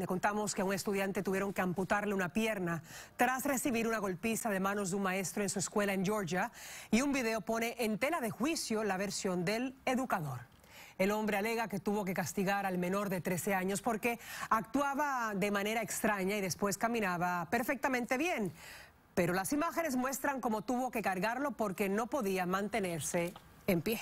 Le contamos que a un estudiante tuvieron que amputarle una pierna tras recibir una golpiza de manos de un maestro en su escuela en Georgia y un video pone en tela de juicio la versión del educador. El hombre alega que tuvo que castigar al menor de 13 años porque actuaba de manera extraña y después caminaba perfectamente bien. Pero las imágenes muestran cómo tuvo que cargarlo porque no podía mantenerse en pie.